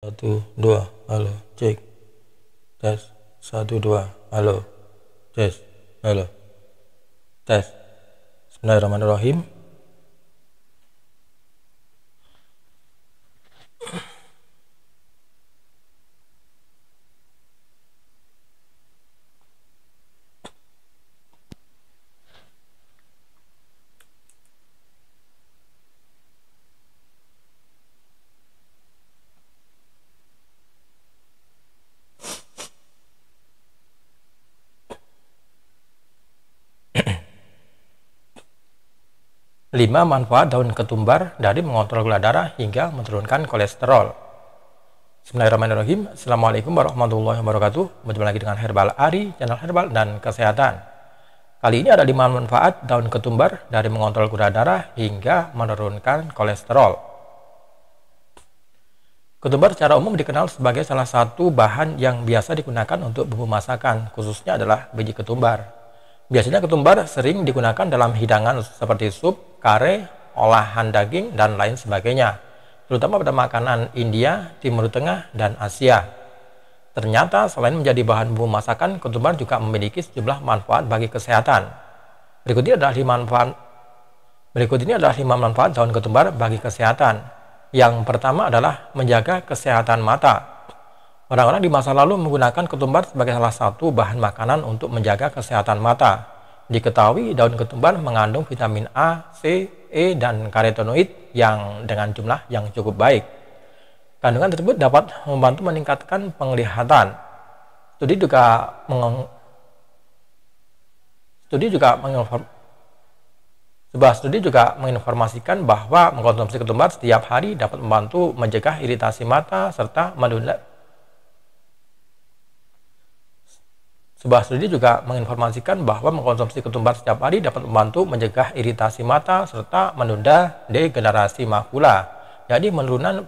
satu dua halo cek tes satu dua halo tes halo tes Bismillahirrahmanirrahim 5. Manfaat daun ketumbar dari mengontrol gula darah hingga menurunkan kolesterol. Bismillahirrahmanirrahim. Assalamualaikum warahmatullahi wabarakatuh. Berjumpa lagi dengan Herbal Ari, channel herbal dan kesehatan. Kali ini ada 5 manfaat daun ketumbar dari mengontrol gula darah hingga menurunkan kolesterol. Ketumbar secara umum dikenal sebagai salah satu bahan yang biasa digunakan untuk bumbu masakan, khususnya adalah biji ketumbar. Biasanya ketumbar sering digunakan dalam hidangan seperti sup, kare, olahan daging, dan lain sebagainya, terutama pada makanan India, Timur Tengah, dan Asia. Ternyata selain menjadi bahan bumbu masakan, ketumbar juga memiliki sejumlah manfaat bagi kesehatan. Berikut ini adalah 5 manfaat Berikut ini adalah 5 manfaat daun ketumbar bagi kesehatan. Yang pertama adalah menjaga kesehatan mata. Orang-orang di masa lalu menggunakan ketumbar sebagai salah satu bahan makanan untuk menjaga kesehatan mata. Diketahui daun ketumbar mengandung vitamin A, C, E, dan karotenoid yang dengan jumlah yang cukup baik. Kandungan tersebut dapat membantu meningkatkan penglihatan. Studi juga meng studi juga menginform sebuah studi juga menginformasikan bahwa mengkonsumsi ketumbar setiap hari dapat membantu mencegah iritasi mata serta menunda Sebuah studi juga menginformasikan bahwa mengkonsumsi ketumbar setiap hari dapat membantu mencegah iritasi mata serta menunda degenerasi makula, jadi menurunan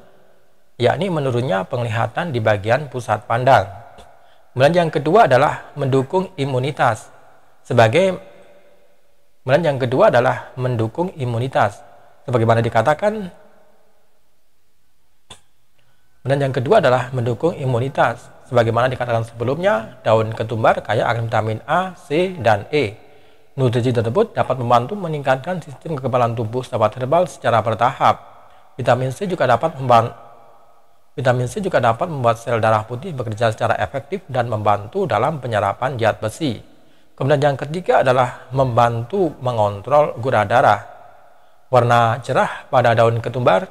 yakni menurunnya penglihatan di bagian pusat pandang. Kemudian yang kedua adalah mendukung imunitas. Sebagai kemudian yang kedua adalah mendukung imunitas. Sebagaimana dikatakan Kemudian yang kedua adalah mendukung imunitas sebagaimana dikatakan sebelumnya, daun ketumbar kaya akan vitamin A, C, dan E. Nutrisi tersebut dapat membantu meningkatkan sistem kekebalan tubuh sahabat herbal secara bertahap. Vitamin C juga dapat Vitamin C juga dapat membuat sel darah putih bekerja secara efektif dan membantu dalam penyerapan zat besi. Kemudian yang ketiga adalah membantu mengontrol gula darah. Warna cerah pada daun ketumbar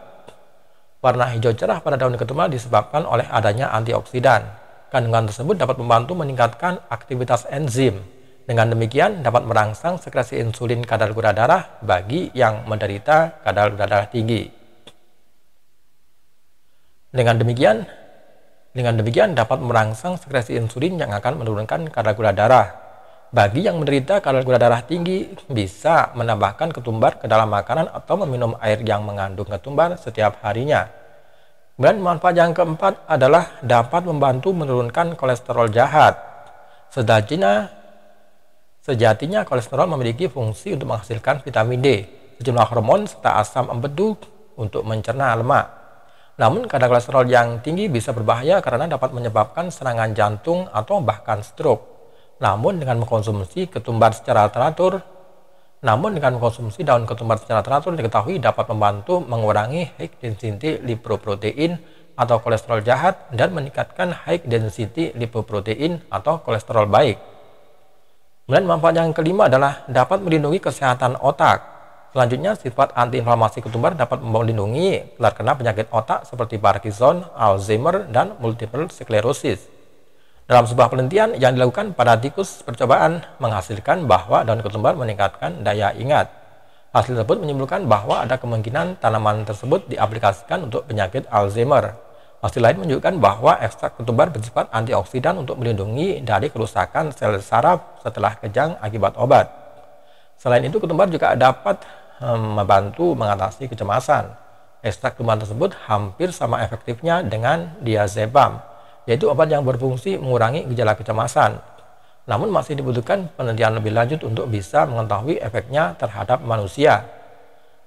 Warna hijau cerah pada daun ketumbar disebabkan oleh adanya antioksidan kandungan tersebut dapat membantu meningkatkan aktivitas enzim. Dengan demikian dapat merangsang sekresi insulin kadar gula darah bagi yang menderita kadar gula darah tinggi. Dengan demikian, dengan demikian dapat merangsang sekresi insulin yang akan menurunkan kadar gula darah. Bagi yang menderita kadar gula darah tinggi, bisa menambahkan ketumbar ke dalam makanan atau meminum air yang mengandung ketumbar setiap harinya. Dan manfaat yang keempat adalah dapat membantu menurunkan kolesterol jahat. Sejatinya, sejatinya kolesterol memiliki fungsi untuk menghasilkan vitamin D, sejumlah hormon serta asam empedu untuk mencerna lemak. Namun kadar kolesterol yang tinggi bisa berbahaya karena dapat menyebabkan serangan jantung atau bahkan stroke. Namun dengan mengkonsumsi ketumbar secara teratur, namun dengan konsumsi daun ketumbar secara teratur diketahui dapat membantu mengurangi high density lipoprotein atau kolesterol jahat dan meningkatkan high density lipoprotein atau kolesterol baik. Kemudian manfaat yang kelima adalah dapat melindungi kesehatan otak. Selanjutnya, sifat antiinflamasi ketumbar dapat melindungi terkena penyakit otak seperti Parkinson, Alzheimer, dan multiple sclerosis. Dalam sebuah penelitian yang dilakukan pada tikus percobaan menghasilkan bahwa daun ketumbar meningkatkan daya ingat. Hasil tersebut menyimpulkan bahwa ada kemungkinan tanaman tersebut diaplikasikan untuk penyakit Alzheimer. Hasil lain menunjukkan bahwa ekstrak ketumbar bersifat antioksidan untuk melindungi dari kerusakan sel saraf setelah kejang akibat obat. Selain itu, ketumbar juga dapat membantu mengatasi kecemasan. Ekstrak ketumbar tersebut hampir sama efektifnya dengan diazepam yaitu obat yang berfungsi mengurangi gejala kecemasan. Namun masih dibutuhkan penelitian lebih lanjut untuk bisa mengetahui efeknya terhadap manusia.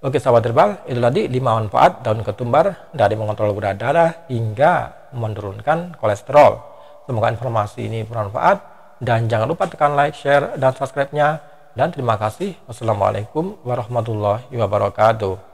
Oke sahabat herbal, itu tadi 5 manfaat daun ketumbar dari mengontrol gula darah hingga menurunkan kolesterol. Semoga informasi ini bermanfaat dan jangan lupa tekan like, share, dan subscribe-nya. Dan terima kasih. Wassalamualaikum warahmatullahi wabarakatuh.